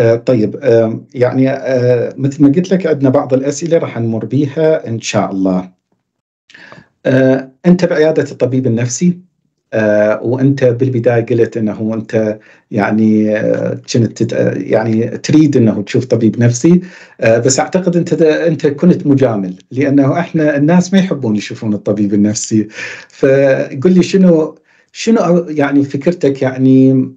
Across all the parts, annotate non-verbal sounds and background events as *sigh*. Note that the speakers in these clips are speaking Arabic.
آه، طيب آه، يعني آه، مثل ما قلت لك عندنا بعض الاسئله راح نمر بيها ان شاء الله. انت بعياده الطبيب النفسي وانت بالبدايه قلت انه انت يعني كنت يعني تريد انه تشوف طبيب نفسي بس اعتقد انت انت كنت مجامل لانه احنا الناس ما يحبون يشوفون الطبيب النفسي فقل لي شنو شنو يعني فكرتك يعني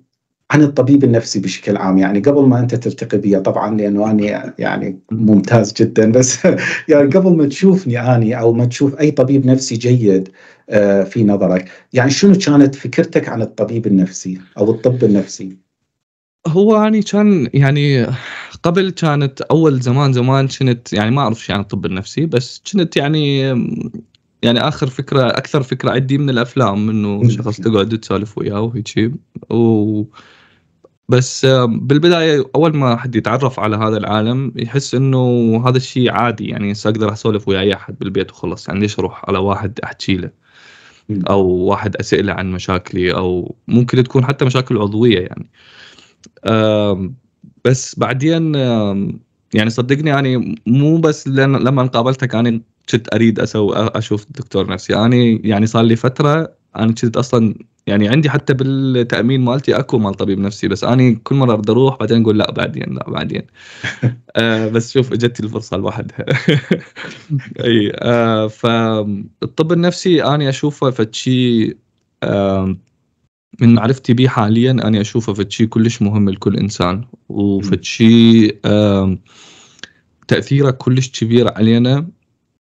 عن الطبيب النفسي بشكل عام يعني قبل ما انت تلتقي بي طبعا لانه انا يعني ممتاز جدا بس *laughs* يعني قبل ما تشوفني اني او ما تشوف اي طبيب نفسي جيد آه، في نظرك يعني شنو كانت فكرتك عن الطبيب النفسي او الطب النفسي هو يعني كان يعني قبل كانت اول زمان زمان كنت يعني ما اعرف شيء عن الطب النفسي بس كنت يعني يعني اخر فكره اكثر فكره عندي من الافلام انه شخص تقعد تسولف وياه وهيجي و بس بالبدايه اول ما حد يتعرف على هذا العالم يحس انه هذا الشيء عادي يعني هسه اقدر اسولف ويا اي احد بالبيت وخلص يعني ليش اروح على واحد احكي له او واحد اسئله عن مشاكلي او ممكن تكون حتى مشاكل عضويه يعني بس بعدين يعني صدقني يعني مو بس لما قابلتك انا كنت اريد اسوي اشوف دكتور نفسي انا يعني, يعني, صار لي فتره انا كنت اصلا يعني عندي حتى بالتامين مالتي اكو مال طبيب نفسي بس اني كل مره بدي اروح بعدين اقول لا بعدين لا بعدين *laughs* آه بس شوف اجت الفرصه لوحدها *laughs* اي آه فالطب النفسي اني اشوفه فتشي آه من معرفتي به حاليا اني اشوفه فتشي كلش مهم لكل انسان وفتشي آه تاثيره كلش كبير علينا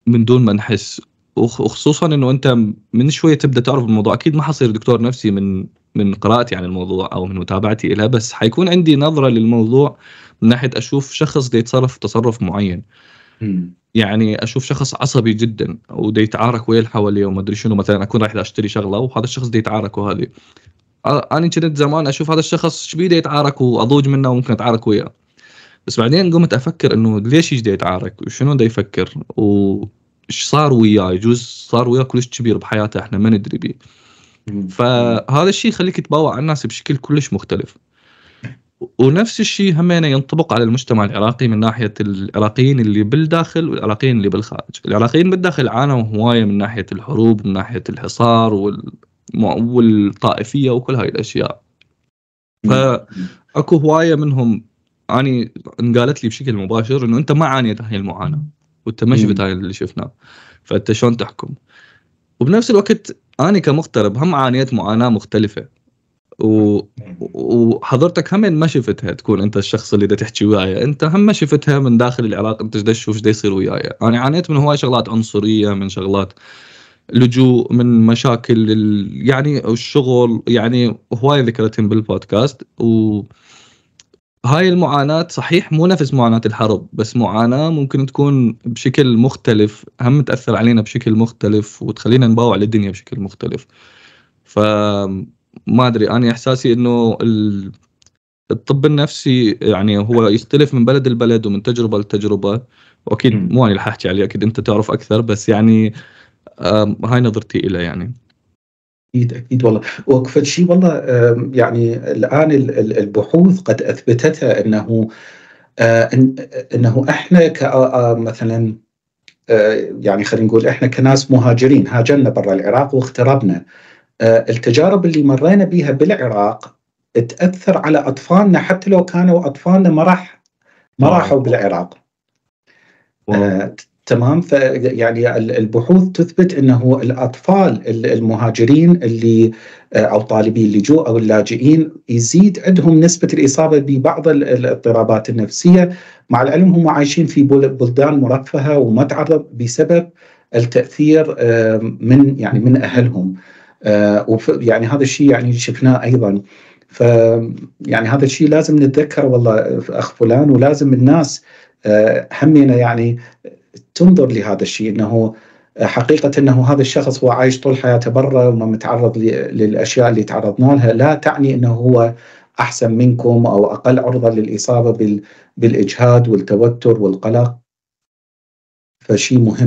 من دون ما نحس وخصوصا انه انت من شويه تبدا تعرف الموضوع اكيد ما حصير دكتور نفسي من من قراءتي عن الموضوع او من متابعتي لها بس حيكون عندي نظره للموضوع من ناحيه اشوف شخص بده يتصرف تصرف معين م. يعني اشوف شخص عصبي جدا وده يتعارك ويا اللي حواليه وما ادري شنو مثلا اكون رايح اشتري شغله وهذا الشخص بده يتعارك وهذه انا كنت زمان اشوف هذا الشخص ايش بده يتعارك واضوج منه وممكن اتعارك وياه بس بعدين قمت افكر انه ليش يجي يتعارك وشنو بده يفكر و ايش صار وياه يجوز صار وياه كلش كبير بحياته احنا ما ندري بيه فهذا الشيء يخليك تباوع على الناس بشكل كلش مختلف ونفس الشيء همين ينطبق على المجتمع العراقي من ناحيه العراقيين اللي بالداخل والعراقيين اللي بالخارج، العراقيين بالداخل عانوا هوايه من ناحيه الحروب، من ناحيه الحصار وال... والطائفيه وكل هاي الاشياء. فاكو هوايه منهم اني انقالت لي بشكل مباشر انه انت ما عانيت هاي المعاناه. والتمشي بتاع اللي شفناه فانت شلون تحكم وبنفس الوقت انا كمغترب هم عانيت معاناه مختلفه و... وحضرتك هم ما شفتها تكون انت الشخص اللي بدك تحكي وياي انت هم ما شفتها من داخل العراق انت ايش تشوف ايش يصير وياي انا عانيت من هواي شغلات عنصريه من شغلات لجوء من مشاكل ال... يعني الشغل يعني هواي ذكرتهم بالبودكاست و هاي المعاناة صحيح مو نفس معاناة الحرب بس معاناة ممكن تكون بشكل مختلف هم تأثر علينا بشكل مختلف وتخلينا نباوع للدنيا بشكل مختلف ف ما أدري أنا إحساسي إنه الطب النفسي يعني هو يختلف من بلد لبلد ومن تجربة لتجربة وأكيد مو أنا اللي حاحكي عليه أكيد أنت تعرف أكثر بس يعني هاي نظرتي إلى يعني اكيد اكيد والله وفد شيء والله يعني الان البحوث قد اثبتتها انه آه، انه احنا آه، آه، مثلا يعني خلينا نقول احنا كناس مهاجرين هاجرنا برا العراق واغتربنا التجارب اللي مرينا بها بالعراق تاثر على اطفالنا حتى لو كانوا اطفالنا ما راح ما راحوا بالعراق تمام فيعني البحوث تثبت انه الاطفال المهاجرين اللي آه، او طالبي اللجوء او اللاجئين يزيد عندهم نسبه الاصابه ببعض الاضطرابات النفسيه مع العلم هم عايشين في بلدان مرفهه وما تعرض بسبب التاثير آه، من يعني من اهلهم آه، يعني هذا الشيء يعني شفناه ايضا ف يعني هذا الشيء لازم نتذكره والله اخ فلان ولازم الناس همينا يعني تنظر لهذا الشيء انه حقيقة أنه هذا الشخص هو عايش طول حياته برا وما متعرض للأشياء اللي تعرضنا لها لا تعني أنه هو أحسن منكم أو أقل عرضة للإصابة بالإجهاد والتوتر والقلق فشيء مهم